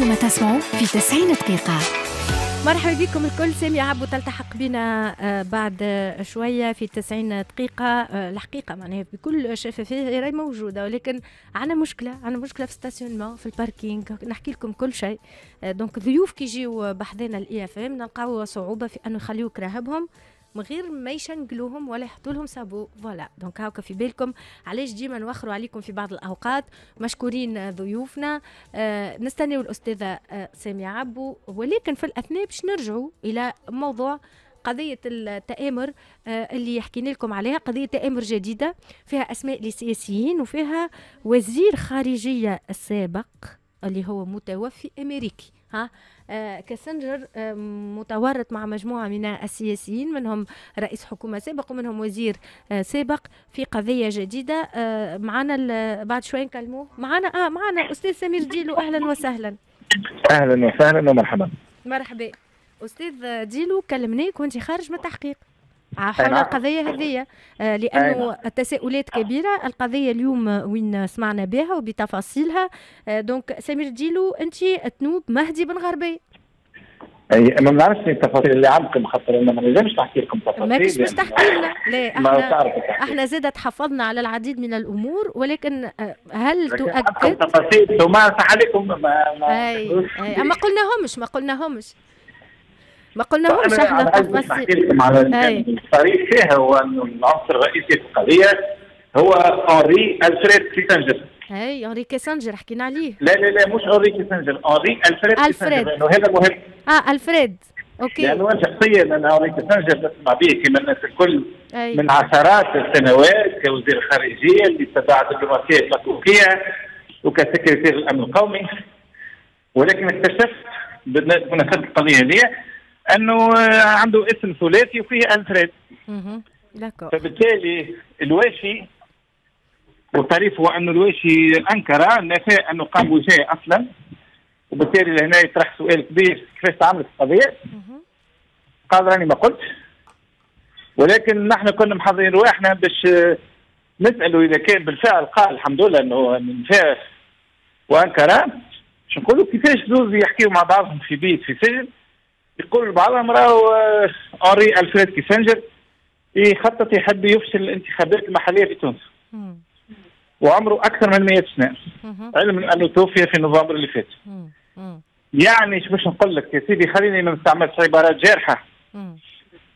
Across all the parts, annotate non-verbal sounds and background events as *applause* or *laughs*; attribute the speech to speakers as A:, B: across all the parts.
A: أنتم تسمعوا في 90 دقيقة مرحبا بكم الكل سامي عبو تلتحق بنا آه، بعد شويه في 90 دقيقه آه، الحقيقه معناها بكل شفافيه راهي موجوده ولكن عندنا مشكله عندنا مشكله في ستاسيونمون في الباركينغ نحكي لكم كل شيء آه، دونك ضيوف كيجيو يجيو الاي اف ام نلقاو صعوبه في انه يخليوك راهبهم من غير ما يشنقلوهم ولا يحطوا لهم صابو فوالا دونك هاكا في بالكم علاش ديما نوخروا عليكم في بعض الاوقات مشكورين ضيوفنا آه نستنيو الاستاذه آه سامية عبو ولكن في الاثناء باش نرجعوا الى موضوع قضية التآمر آه، اللي حكينا لكم عليها قضية تآمر جديدة فيها أسماء لسياسيين وفيها وزير خارجية السابق اللي هو متوفي أمريكي ها آه كاسنجر آه متورط مع مجموعة من السياسيين منهم رئيس حكومة سابق ومنهم وزير آه سابق في قضية جديدة آه، معنا بعد شوي نكلموه معنا اه معنا أستاذ سمير ديلو أهلا وسهلا
B: أهلا وسهلا ومرحبا
A: مرحبا أستاذ ديلو كلمناك وأنت خارج من التحقيق حول نعم. القضية هذه آه، لأنه نعم. التساؤلات كبيرة القضية اليوم وين سمعنا بها وبتفاصيلها آه، دونك سمير ديلو أنت تنوب مهدي بن غربي
B: اي ما نعرفش التفاصيل اللي عندكم خاطر انا ما نجمش نحكي لكم تفاصيل ماكش باش تحكي
A: لنا لا احنا احنا زاد تحفظنا على العديد من الامور ولكن آه، هل تؤكد
B: تفاصيل ثم عليكم ما, ما اي, اما
A: قلناهمش ما قلناهمش ما قلناهمش احنا
B: التفاصيل الطريق فيها هو انه العنصر الرئيسي في القضيه هو اونري الفريد كيسنجر
A: اي اونري كيسنجر حكينا عليه
B: لا لا لا مش اونري كيسنجر اونري الفريد الفريد لانه هذا مهم
A: اه الفريد اوكي لانه انا
B: شخصيا انا اونري كيسنجر نسمع به كما الناس الكل أي. من عشرات السنوات كوزير الخارجيه اللي تبع الدبلوماسيه التركيه وكسكرتير الامن القومي ولكن اكتشفت بمناسبه القضيه هذه انه عنده اسم ثلاثي وفيه انفراد فبالتالي الواشي والطريف هو انه الواشي انكر نفى انه قام بوجاء اصلا وبالتالي لهنا يطرح سؤال كبير كيفاش تعاملت القضيه قال راني ما قلتش ولكن نحن كنا محضرين رواحنا باش نساله اذا كان بالفعل قال الحمد لله انه نفاه وانكر باش نقولوا كيفاش زوز يحكيوا مع بعضهم في بيت في سجن يقول بعضهم راهو اوري آه، الفريد كيسنجر يخطط يحب يفشل الانتخابات المحليه في تونس وعمره اكثر من 100 سنه علم انه توفي في نوفمبر اللي فات يعني شو باش نقول لك يا سيدي خليني ما نستعملش عبارات جارحه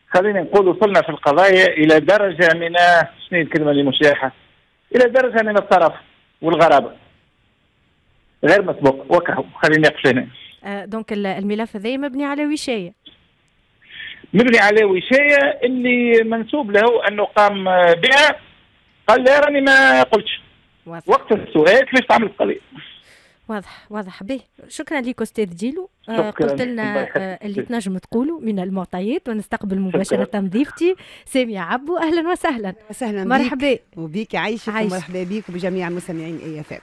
B: خلينا نقول وصلنا في القضايا الى درجه من آه، شنو الكلمه اللي مش جارحه الى درجه من الطرف والغرابه غير مسبوق وكهو خليني اقفل
A: آه، دونك الملف هذا مبني على وشايه
B: مبني على وشايه اللي منسوب له انه قام آه، بها قال لا راني ما قلتش واضح. وقت السؤال كيفاش تعمل القضيه
A: واضح واضح به شكرا لك استاذ جيلو آه، قلت لنا اللي تنجم تقولوا من المعطيات ونستقبل مباشره ضيفتي ساميه عبو اهلا وسهلا سهلا مرحبا وبيك عايشه عايش. ومرحبا
C: بيك وبجميع المستمعين اي اف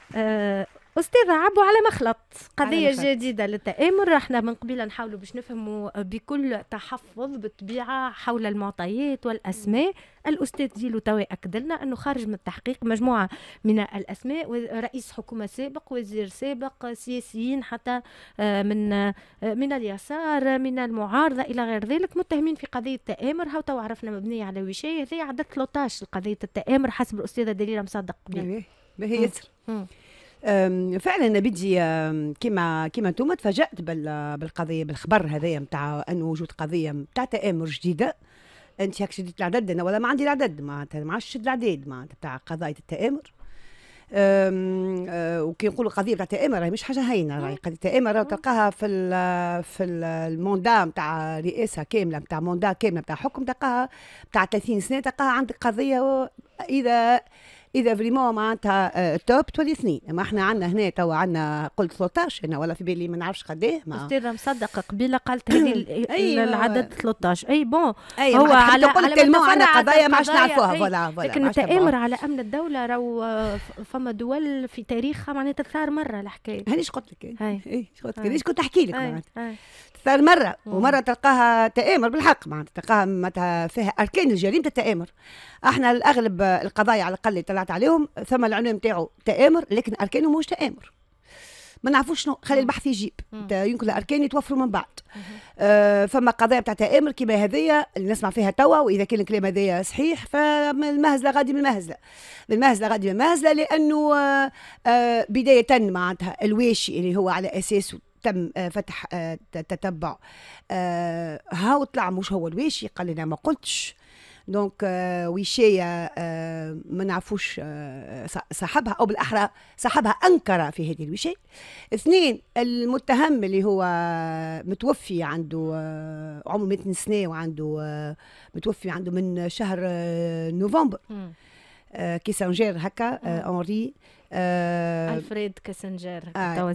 A: استاذه عبو على مخلط قضيه على مخلط. جديده للتآمر رحنا من قبيله نحاولوا باش نفهموا بكل تحفظ بالطبيعه حول المعطيات والاسماء الاستاذ ديلو توا اكد لنا انه خارج من التحقيق مجموعه من الاسماء رئيس حكومه سابق وزير سابق سياسيين حتى آه، من آه، من اليسار من المعارضه الى غير ذلك متهمين في قضيه التامر هاو توا عرفنا مبنيه على وشايه هذه عدد 13 قضية التامر حسب الاستاذه دليله مصدق
C: بها أيوة، هي فعلا بدي كما كما انتم تفاجات بالقضيه بالخبر هذايا نتاع انه وجود قضيه نتاع تامر جديده انت هاك شديت العدد انا ولا ما عندي العدد معناتها ما عادش شد العداد معناتها تاع قضايا التامر أه، وكي نقولوا القضيه تاع التامر مش حاجه هينه راهي قضيه التامر تلقاها في ال في الموندا نتاع رئاسه كامله نتاع موندا كامله نتاع حكم تلقاها نتاع 30 سنه تلقاها عندك قضيه اذا اذا فريمون معناتها آه، توب تولي سنين ما احنا عندنا هنا توا عندنا قلت 13 هنا ولا في بالي ما نعرفش قداه ما استاذه مصدق قبيله قالت هذه *coughs* أيوة. العدد 13 اي بون
A: أيوة. هو على قلت تلمون عندنا قضايا ما عادش نعرفوها فوالا فوالا لكن التآمر على امن الدوله راهو فما دول في تاريخها معناتها ثار مره الحكايه هانيش قلت لك ايش
C: قلت لك إيه، ايش كنت احكي لك معناتها ثار مره ومره تلقاها تآمر بالحق معناتها تلقاها فيها اركان الجريمه التآمر احنا الاغلب القضايا على الاقل طلعت عليهم ثم العنوان نتاعو تآمر لكن أركانه مش تآمر ما نعرفوش شنو خلي البحث يجيب يمكن الاركان يتوفروا من بعد آه فما قضايا بتاع تامر كما هذيا اللي نسمع فيها توا واذا كان الكلام هذايا صحيح فمن المهزله غادي من المهزله من المهزله غادي من المهزله لانه آه آه بدايه معناتها الواشي اللي هو على اساسه تم آه، فتح آه، تتبع آه، هاو طلع مش هو الواشي قال لنا ما قلتش دونك وشايه ما نعرفوش صاحبها او بالاحرى صاحبها انكر في هذه الوشايه اثنين المتهم اللي هو متوفي عنده عمره 100 سنه وعنده متوفي عنده من شهر نوفمبر كيسانجير هكا اونري آه، الفريد
A: كاسنجر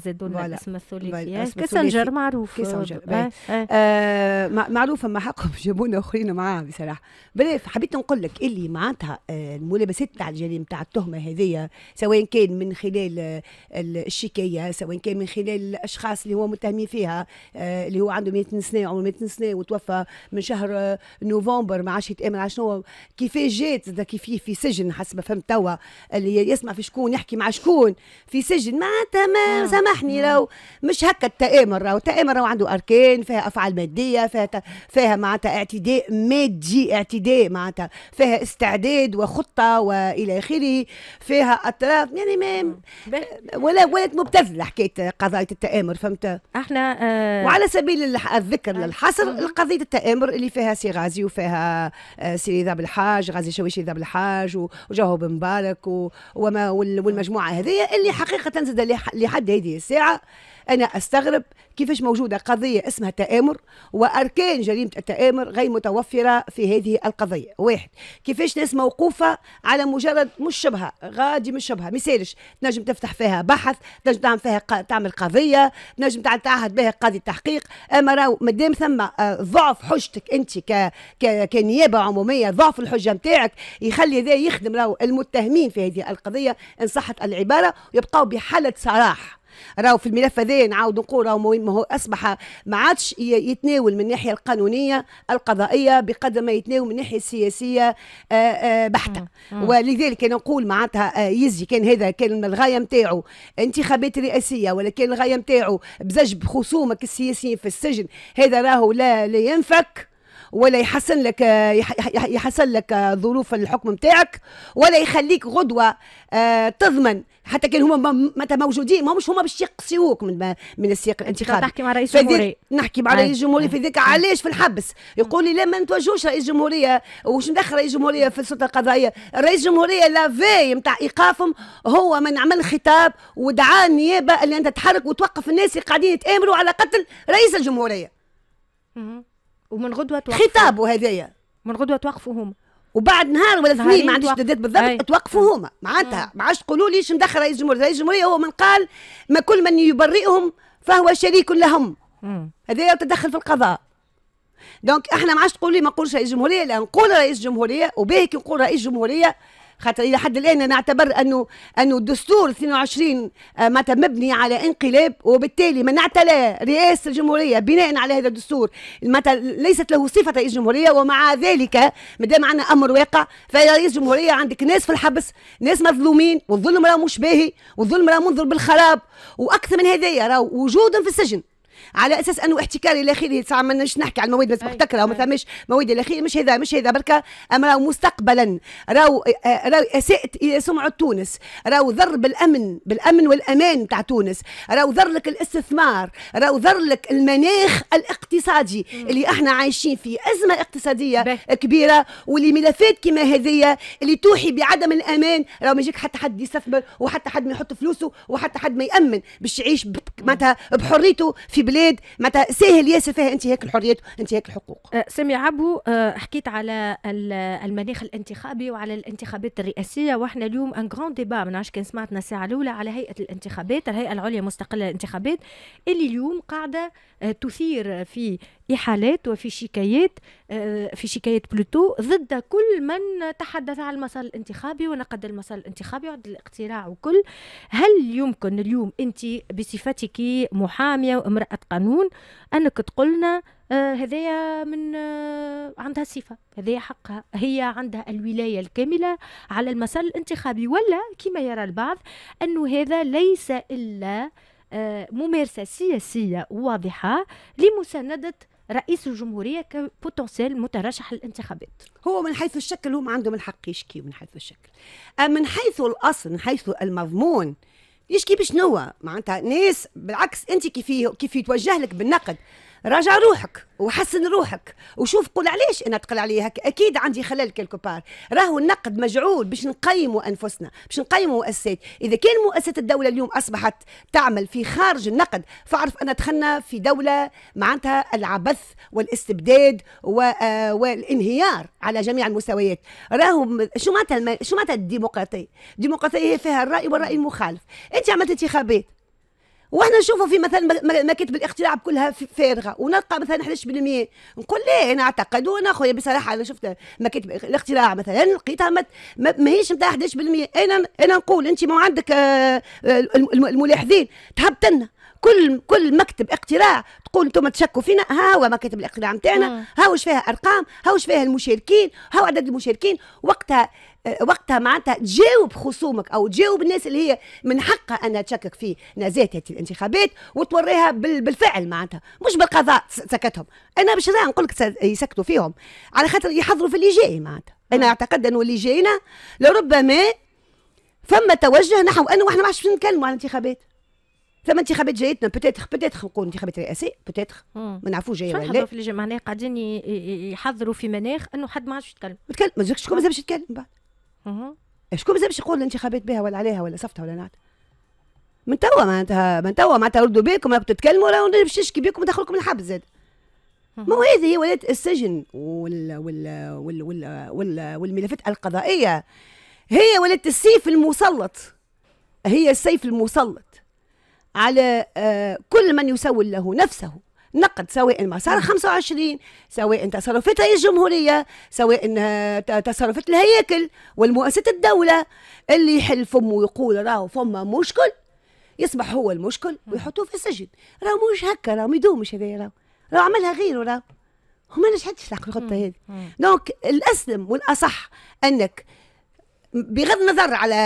A: زادوا لنا اسم الثلاثي كاسنجر معروف كاسنجر آه
C: آه, آه، معروف اما حقهم *laughs* جابونا اخرين معاه بصراحه بلا حبيت نقول لك اللي معناتها آه، الملابسات تاع الجريمه تاع التهمه هذيا سواء كان من خلال الشكايه سواء كان من خلال الاشخاص اللي هو متهمين فيها اللي هو عنده 100 سنه عمره 100 سنه وتوفى من شهر نوفمبر ما عادش يتامل على شنو كيفاش جات كيف في سجن حسب فهمت توا اللي يسمع في شكون يحكي مع شكون في سجن معناتها ما آه. سامحني لو مش هكا التآمر راهو التآمر راهو عنده أركان فيها أفعال مادية فيها فيها معناتها اعتداء مادي اعتداء معناتها فيها استعداد وخطة وإلى آخره فيها أطراف يعني ما آه. ولا ولات مبتذلة حكاية قضايا التآمر فهمت احنا آه وعلى سبيل الذكر آه. للحصر قضية التآمر اللي فيها سي غازي وفيها سي ذا بالحاج غازي شويشي ذا بالحاج وجوهر بن مبارك وما والمجموعة المجموعه هذه اللي حقيقه زاد لحد هذه الساعه انا استغرب كيفاش موجوده قضيه اسمها تآمر واركان جريمه التآمر غير متوفره في هذه القضيه واحد كيفاش ناس موقوفه على مجرد مش شبهه غادي مش شبهه مثالش تنجم تفتح فيها بحث تنجم تعمل فيها تعمل قضيه تنجم تعهد بها قاضي التحقيق اما راهو مادام ثم آه، ضعف حجتك انت ك كنيابه عموميه ضعف الحجه نتاعك يخلي ذا يخدم راهو المتهمين في هذه القضيه ان صحت العباره ويبقاو بحاله صراح راهو في الملف هذا نعاود نقول راهو ما هو اصبح ما عادش يتناول من الناحيه القانونيه القضائيه بقدر ما يتناول من الناحيه السياسيه آه، آه، بحته ولذلك انا نقول معناتها آه، يزي كان هذا كان الغايه نتاعو انتخابات رئاسيه ولا كان الغايه نتاعو بزج بخصومك السياسيين في السجن هذا راهو لا لا ينفك ولا يحسن لك يحسن لك ظروف الحكم نتاعك ولا يخليك غدوه آه، تضمن حتى كان هما متى موجودين ما مش هما باش يقصيوك من من السياق الانتخابي نحكي مع رئيس الجمهوريه نحكي مع رئيس الجمهوريه في ذيك علاش في الحبس يقول لي لا ما نتوجهوش رئيس الجمهوريه وش ندخل رئيس الجمهوريه في السلطه القضائيه رئيس الجمهوريه لافي نتاع ايقافهم هو من عمل خطاب ودعا النيابه اللي انت تحرك وتوقف الناس اللي قاعدين يتامروا على قتل رئيس الجمهوريه ومن غدوه توقفوا خطابه هذايا من غدوه توقفوا هما وبعد نهار ولا اثنين ما عنديش دادات بالضبط توقفوا هما معناتها ما عادش تقولوا لي مدخل رئيس الجمهوريه رئيس الجمهوريه هو من قال ما كل من يبرئهم فهو شريك لهم هذايا تدخل في القضاء دونك احنا ما عادش تقول لي ما نقولش رئيس الجمهوريه لا نقول رئيس الجمهوريه وباهي كي نقول رئيس الجمهوريه خاطر الى حد الان انا اعتبر انه انه الدستور 22 آه، متى مبني على انقلاب وبالتالي من اعتلى رئاسه الجمهوريه بناء على هذا الدستور متى ليست له صفه رئيس جمهوريه ومع ذلك ما دام عندنا امر واقع فرئيس جمهوريه عندك ناس في الحبس ناس مظلومين والظلم راه مش باهي والظلم راه منظر بالخراب واكثر من هذايا راه وجودا في السجن على اساس انه احتكار الى اخره ساعه ما نحكي على المواد بس محتكره وما فماش مواد الى اخره مش هذا مش هذا بركه اما راهو مستقبلا راهو آه، آه، راهو اساءت الى سمعه تونس راهو ضر بالامن بالامن والامان تاع تونس راهو ضر لك الاستثمار راهو ضر لك المناخ الاقتصادي مم. اللي احنا عايشين في ازمه اقتصاديه كبيره واللي ملفات كما هذه اللي توحي بعدم الامان راهو ما يجيك حتى حد يستثمر وحتى حد ما يحط فلوسه وحتى حد ما يامن باش يعيش معناتها بحريته في بلاد البلاد معناتها سهل ياسر فيها هيك الحريات هيك الحقوق
A: أه، سامي عبو أه، حكيت على المناخ الانتخابي وعلى الانتخابات الرئاسيه واحنا اليوم ان غران ديبا ما نعرفش كان سمعتنا الساعه الاولى على هيئه الانتخابات الهيئه العليا المستقله للانتخابات اللي اليوم قاعده أه، تثير في إحالات وفي شكايات آه، في شكايات بلوتو ضد كل من تحدث عن المسار الانتخابي ونقد المسار الانتخابي وعد الاقتراع وكل هل يمكن اليوم أنت بصفتك محامية وامرأة قانون أنك تقولنا آه هذايا من آه، عندها صفه هذايا حقها هي عندها الولايه الكامله على المسار الانتخابي ولا كما يرى البعض انه هذا ليس الا آه، ممارسه سياسيه واضحه لمسانده رئيس الجمهوريه كبوتنسيال مترشح
C: للانتخابات هو من حيث الشكل هم عندهم الحق يشكي من حيث الشكل أه، من حيث الاصل من حيث المضمون يشكي بشنو معناتها ناس بالعكس انت كيف كيف يتوجه لك بالنقد راجع روحك وحسن روحك وشوف قول علاش انا تقل عليا هكا اكيد عندي خلل كيلكو بار راهو النقد مجعول باش نقيموا انفسنا باش نقيموا مؤسسات اذا كان مؤسسه الدوله اليوم اصبحت تعمل في خارج النقد فاعرف انا دخلنا في دوله معناتها العبث والاستبداد آه، والانهيار على جميع المستويات راهو شو معناتها شو معناتها الديمقراطيه الديمقراطيه هي فيها الراي والراي المخالف انت عملت انتخابات وحنا نشوفوا في مثلا مكاتب الاختراع كلها فارغه ونلقى مثلا 11% نقول ليه انا اعتقد وانا خويا بصراحه انا شفت مكاتب الاختراع مثلا لقيتها ماهيش نتاع 11% انا انا نقول انت ما عندك آه، آه، الملاحظين تهبط لنا كل كل مكتب اقتراع تقول انتم تشكوا فينا ها هو مكاتب الاقتراع نتاعنا ها واش فيها ارقام ها واش فيها المشاركين ها عدد المشاركين وقتها وقتها معناتها تجاوب خصومك او تجاوب الناس اللي هي من حقها انها تشكك في نزاهه هذه الانتخابات وتوريها بالفعل معناتها مش بالقضاء سكتهم انا باش نقول لك يسكتوا فيهم على خاطر يحضروا في اللي جاي معناتها انا آه. اعتقد انه اللي جاينا لربما فما توجه نحو انه احنا ما عادش نتكلموا على الانتخابات ثم انتخابات جايتنا بتاتخ بتاتخ نقول انتخابات رئاسيه بتاتخ ما نعرفوش جايه ولا لا في
A: اللي معناها قاعدين يحضروا في مناخ انه حد ما عادش يتكلم ما تكلم ما شكون آه. مازال باش يتكلم بعد اها
C: شكون مازال باش يقول انت خبيت بها ولا عليها ولا صفتها ولا نعت من توا معناتها من توا معناتها ردوا بيكم راكم تتكلموا راهو باش نشكي بيكم ندخلكم الحبس زاد ما هو هذه هي ولات السجن وال وال وال وال, وال والملفات القضائيه هي ولات السيف المسلط هي السيف المسلط على آه، كل من يسول له نفسه نقد سواء مسار 25 نعم. سواء تصرفات رئيس الجمهوريه سواء تصرفات الهياكل والمؤسسات الدوله اللي يحل فمه ويقول راهو فما مشكل يصبح هو المشكل ويحطوه في السجن راهو مش هكا راهو ما يدومش هذايا راهو راهو عملها غيره راهو هما نجحتش تحقق الخطه هذه دونك الاسلم والاصح انك بغض النظر على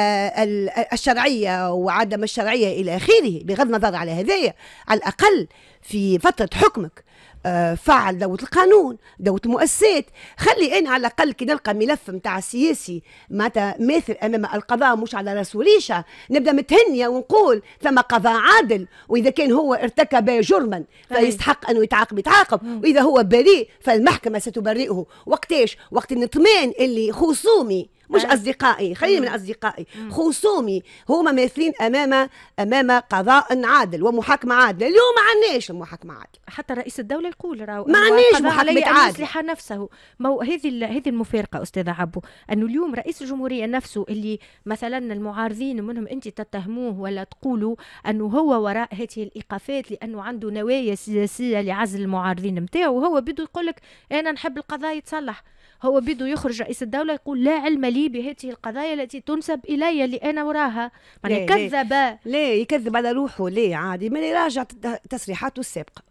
C: الشرعية وعدم الشرعية إلى آخره بغض النظر على هذايا على الأقل في فترة حكمك آه، فعل دوة القانون دوة المؤسسات خلي أنا على الأقل كي نلقى ملف نتاع سياسي معناتها ماثل أمام القضاء مش على راس وريشة نبدأ متهنية ونقول ثم قضاء عادل وإذا كان هو ارتكب جرما فيستحق أنه يتعاقب يتعاقب وإذا هو بريء فالمحكمة ستبرئه وقتاش وقت نطمئن اللي خصومي مش آه. اصدقائي خلينا من اصدقائي خصومي هما ماثلين امام امام قضاء عادل ومحاكمه عادله اليوم ما عندناش محاكمه عادله
A: حتى رئيس الدوله يقول راهو ما عندناش محاكمه عادله نفسه ما هذه هذه المفارقه استاذه عبو انه اليوم رئيس الجمهوريه نفسه اللي مثلا المعارضين منهم انت تتهموه ولا تقولوا انه هو وراء هذه الايقافات لانه عنده نوايا سياسيه لعزل المعارضين نتاعو وهو بده يقول لك انا نحب القضاء يتصلح هو بده يخرج رئيس الدولة يقول لا علم لي بهذه القضايا التي تنسب إلي اللي أنا
C: وراها معناها يعني كذب ليه يكذب على روحه ليه عادي ما يراجع تصريحاته السابقة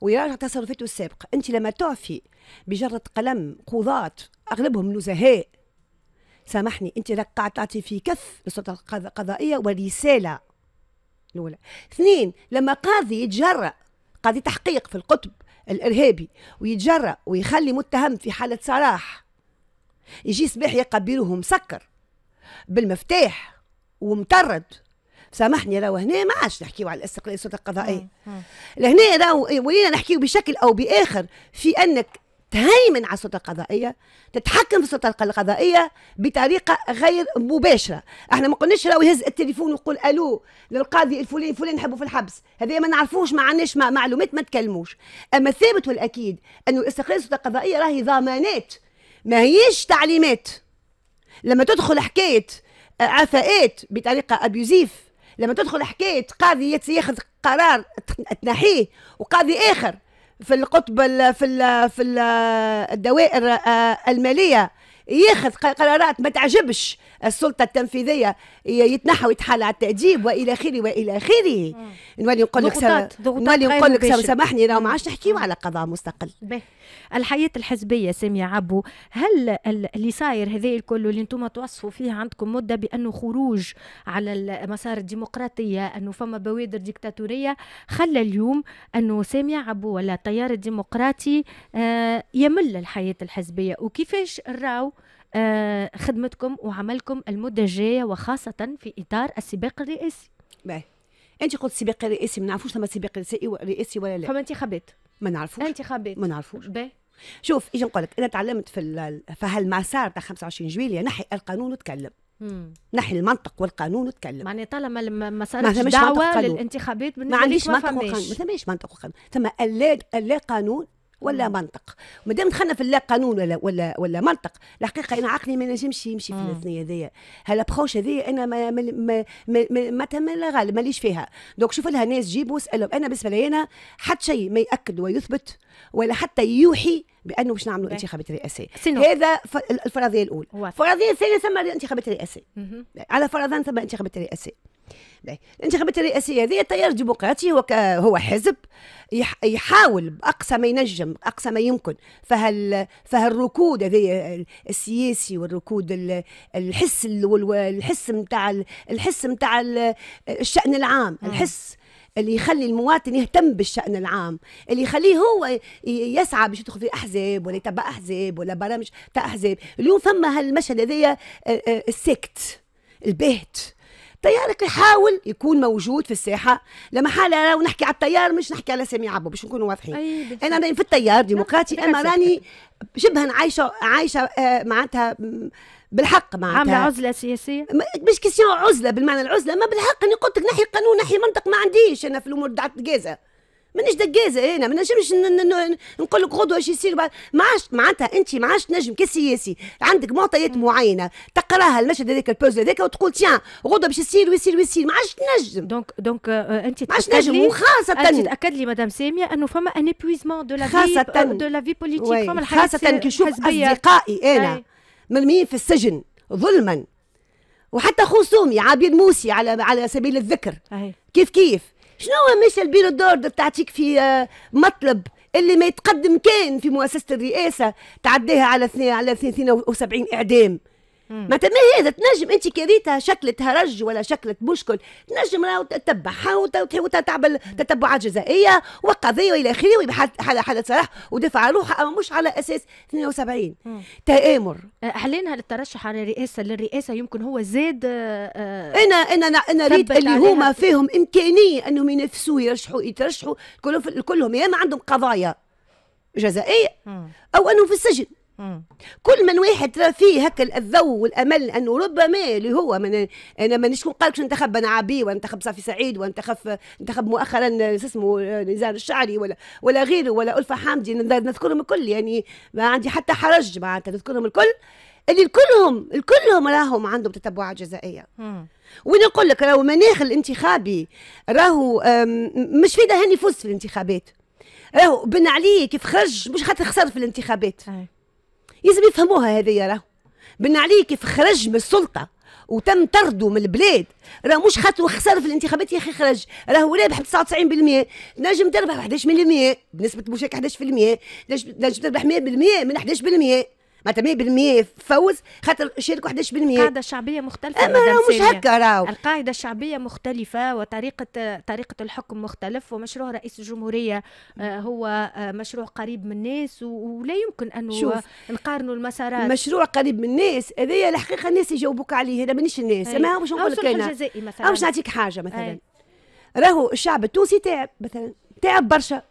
C: ويراجع تصرفاته السابقة أنت لما تعفي بجرة قلم قضاة أغلبهم نزهاء سامحني أنت راك قاعد تعطي في كف للسلطة القضائية ورساله الأولى اثنين لما قاضي يتجرأ قاضي تحقيق في القطب الارهابي ويتجرأ ويخلي متهم في حاله صراح يجي صباح يقبله مسكر بالمفتاح ومطرد سامحني راهو هنا ما عادش نحكيو على الاستقلاليه السلطه القضائيه لهنا راهو ولينا نحكيو بشكل او باخر في انك تهيمن على السلطه القضائيه تتحكم في السلطه القضائيه بطريقه غير مباشره احنا ما قلناش راهو يهز التليفون ويقول الو للقاضي الفلاني فلان نحبه في الحبس هذا ما نعرفوش ما عندناش معلومات ما تكلموش اما الثابت والاكيد انه استقلال السلطه القضائيه راهي ضمانات ما هيش تعليمات لما تدخل حكايه آه، عفاءات بطريقه ابيوزيف لما تدخل حكايه قاضي ياخذ قرار تنحيه وقاضي اخر في القطب ال في ال في ال الدوائر آه، الماليه ياخذ قرارات ما تعجبش السلطه التنفيذيه يتنحى ويتحال على التاديب والى اخره والى اخره نولي نقول لك نولي نقول لك سامحني راه ما عادش نحكيو على قضاء مستقل الحياه الحزبيه سامي عبو
A: هل اللي صاير هذا الكل اللي انتم توصفوا فيه عندكم مده بانه خروج على المسار الديمقراطيه انه فما بوادر ديكتاتوريه خلى اليوم انه سامي عبو ولا التيار الديمقراطي آه، يمل الحياه الحزبيه وكيفاش راو آه، خدمتكم وعملكم المده الجايه وخاصه في
C: اطار السباق الرئاسي باهي انت قلت سباق رئاسي ما نعرفوش ثم سباق رئاسي ولا لا فما انتخابات ما نعرفوش انتخابات ما نعرفوش باهي شوف ايش نقول لك انا تعلمت في هالمسار تاع 25 جويليا نحي القانون وتكلم نحي المنطق والقانون وتكلم معني طالما ما صارش دعوه للانتخابات
A: بالنسبه ما عنديش منطق وقانون ما
C: ثماش منطق وقانون ثم الا قانون ولا منطق مادام دخلنا في اللا قانون ولا ولا ولا منطق الحقيقه انا عقلي ما نجمش يمشي في الاثنين هلا بخوش هذيا انا ما ما ما ما, ما, ما ماليش فيها دونك شوف لها ناس جيبوا اسالهم انا بالنسبه لي انا حتى شيء ما ياكد ويثبت ولا حتى يوحي بانه باش نعملوا انتخابات رئاسيه هذا الفرضيه الاولى الفرضيه الثانيه ثم الانتخابات الرئاسيه على فرضان ثم انتخابات رئاسيه الانتخابات الرئاسيه هذه تيار ديمقراطي هو هو حزب يحاول باقصى ما ينجم اقصى ما يمكن فهل فهالركود هذا السياسي والركود الحس الحس نتاع الحس نتاع الشان العام الحس اللي يخلي المواطن يهتم بالشأن العام اللي يخليه هو يسعى باش يدخل في أحزاب ولا يتبع أحزاب ولا برامج تاع أحزاب اليوم فما هالمشهد هذايا آه، آه، السكت البهت تيارك يحاول يكون موجود في الساحه لما حالة لو نحكي على التيار مش نحكي على سامي عبو باش نكونوا واضحين انا راني في التيار ديمقراطي اما راني شبه عايشه عايشه آه، معناتها بالحق معناتها عامله عزله سياسيه مش كيسيون عزله بالمعنى العزله ما بالحق اني قلت لك نحي قانون نحي منطق ما عنديش انا في الامور تاع غازه مانيش دجازه إيه، انا ما نجمش نقول لك غدوه شي يصير بعد ما عادش معناتها انت ما عادش تنجم كسياسي عندك معطيات معينه تقراها المشهد هذاك البوزل هذاك وتقول تيان غدوه باش يصير ويصير ويصير ما عادش تنجم دونك دونك انت ما عادش نجم وخاصه انت
A: تاكد لي مدام ساميه انه فما ان ابويزمون دو لا خاصه دو لا في بوليتيك فما الحياه خاصه كي نشوف اصدقائي
C: انا مرميين في السجن ظلما وحتى خصومي عابد موسي على على سبيل الذكر كيف كيف شنو ميشيل البيرو دورد تعطيك في آه، مطلب اللي ما يتقدم كان في مؤسسه الرئاسه تعديها على على 72 اعدام ما هي إيه، هذا تنجم انت كريتها شكلت هرج ولا شكلت مشكل تنجم تتبعها وتعمل تتبعات جزائيه وقضيه والى اخره على حدث صلاح ودفع روحها اما مش على اساس 72 تآمر آه، اعلنها للترشح على الرئاسه للرئاسه يمكن هو زاد آه، آه، انا انا انا ريت اللي هما فيهم امكانيه انهم ينافسوا يرشحوا يترشحوا كلهم يا اما عندهم قضايا جزائيه او انهم في السجن كل من واحد فيه هكا الذو والامل انه ربما اللي هو من انا مانيش شكون قالك ننتخب بن عبي وننتخب صافي سعيد وننتخب ننتخب مؤخرا اسمه نزار الشعري ولا ولا غيره ولا الفه حامدي نذكرهم الكل يعني ما عندي حتى حرج معناتها نذكرهم الكل اللي كلهم الكلهم راهم عندهم تتبعات جزائيه وين نقول لك راهو مناخ الانتخابي راهو مش في دهني فوز في الانتخابات راهو بن علي كيف خرج مش خاطر خسر في الانتخابات أي. لازم يفهموها هذه يا راه بن علي كيف خرج من السلطه وتم طرده من البلاد راه مش خاطر خسر في الانتخابات يا اخي خرج راه رابح ب 99% نجم تربح 11% بنسبه مشاركه 11% نجم تربح 100% من 11% معناتها 100% فوز خاطر شارك 11% القاعده
A: الشعبيه مختلفه اما مش هكا راهو القاعده الشعبيه مختلفه وطريقه طريقه الحكم مختلف ومشروع رئيس الجمهوريه آه، هو آه، مشروع قريب من الناس ولا يمكن انه آه، نقارنوا المسارات مشروع
C: قريب من الناس هذايا الحقيقه الناس يجاوبوك عليه هذا مانيش الناس اما هو باش نقول لك
A: انا باش نعطيك حاجه مثلا
C: راهو الشعب التونسي تعب مثلا تعب برشا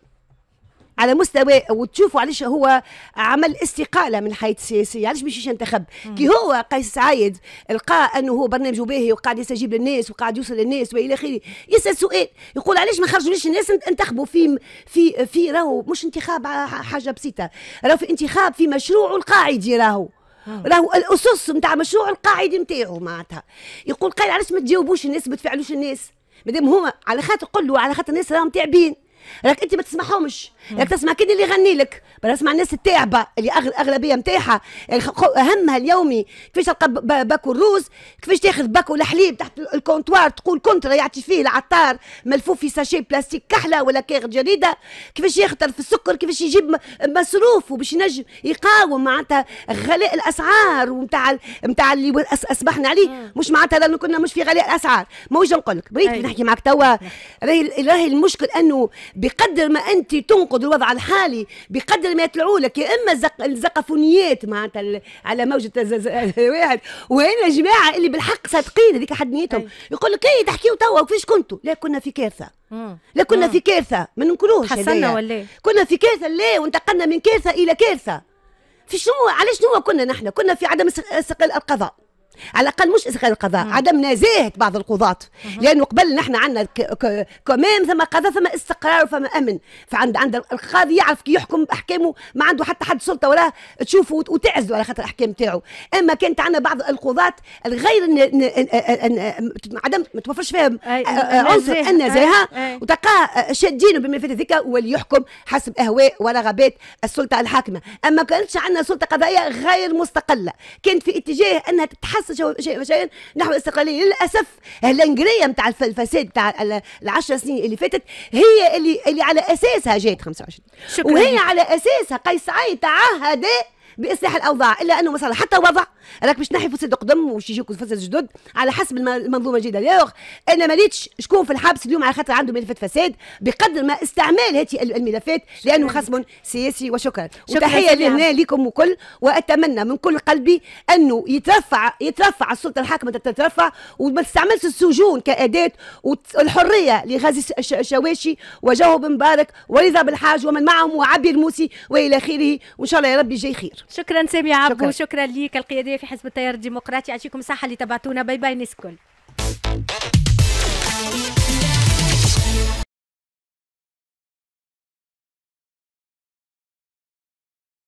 C: على مستوى وتشوفوا علاش هو عمل استقاله من الحياه السياسيه علاش مشيش انتخب كي هو قيس سعيد لقى انه هو برنامجه باهي وقاعد يستجيب للناس وقاعد يوصل للناس والى اخره يسال سؤال يقول علاش ما خرجونيش الناس انتخبوا في في في راهو مش انتخاب حاجه بسيطه راهو في انتخاب في مشروع القاعدي راهو راهو الاسس نتاع مشروع القاعدي نتاعو معناتها يقول قال علاش ما تجاوبوش الناس ما تفعلوش الناس مادام هما على خاطر قل على خاطر الناس راهم تعبين راك انت ما تسمعهمش راك تسمع كي اللي يغني لك تسمع الناس التاعبه اللي أغل... اغلبيه نتاعها يعني همها اليومي كيفاش تلقى باكو الروز كيفاش تاخذ باكو الحليب تحت الكونتوار تقول كنت يعطي فيه العطار ملفوف في ساشي بلاستيك كحله ولا كاغ جريده كيفاش يخطر في السكر كيفاش يجيب مصروف وباش ينجم يقاوم معناتها غلاء الاسعار ومتاع نتاع اللي اصبحنا عليه مش معناتها لانه كنا مش في غلاء الاسعار ما وجه نقول لك بغيت نحكي معك توا راهي راهي المشكل انه بقدر ما انت تنقض الوضع الحالي بقدر ما يطلعوا لك يا اما الزقفونيات معناتها على موجه واحد وين جماعه اللي بالحق صادقين هذيك حد نيتهم يقول لك ايه تحكيوا توا وفيش كنتوا لا كنا في كارثه لا كنا في كارثه ما ننكروش حسنا ولا إيه؟ كنا في كارثه لا وانتقلنا من كارثه الى كارثه في شنو علاش شنو كنا نحن كنا في عدم استقلال القضاء على الاقل مش اسقاط القضاء مم. عدم نزاهه بعض القضاة لانه قبل نحن عندنا كمان ثم قضاء ثم استقرار وثم امن فعند عند القاضي يعرف كي يحكم باحكامه ما عنده حتى حد سلطه وراه تشوفه وتعزله على خاطر الاحكام تاعو اما كانت عندنا بعض القضاة الغير عدم ما توفرش فيها آه، آه، عنصر النزاهه وتلقاه شادين بما في ذلك وليحكم حسب اهواء ورغبات السلطه الحاكمه اما كانتش عندنا سلطه قضائيه غير مستقله كانت في اتجاه انها تتحسن قصه شيئا نحو الاستقلاليه للاسف الانجريه نتاع الفساد نتاع العشر سنين اللي فاتت هي اللي اللي على اساسها جات 25 شكرا وهي على اساسها قيس سعيد تعهد باصلاح الاوضاع الا انه ما حتى وضع راك باش تنحي فساد قدم وش يجيك فساد جدد على حسب المنظومه الجديده دايوغ انا ماليتش شكون في الحبس اليوم على خاطر عنده ملفات فساد بقدر ما استعمال هذه الملفات لانه خصم سياسي وشكرا وتحيه لهنا لكم وكل واتمنى من كل قلبي انه يترفع يترفع السلطه الحاكمه تترفع وما تستعملش السجون كاداه والحريه لغازي الشواشي وجوه بن مبارك ورضا بالحاج ومن معهم وعبي الموسي والى اخره وان شاء الله يا ربي جاي خير شكرا سامي عبد
A: شكرا, شكرا ليك القياده في حزب التيار الديمقراطي يعطيكم الصحه اللي تبعتونا باي باي نسكن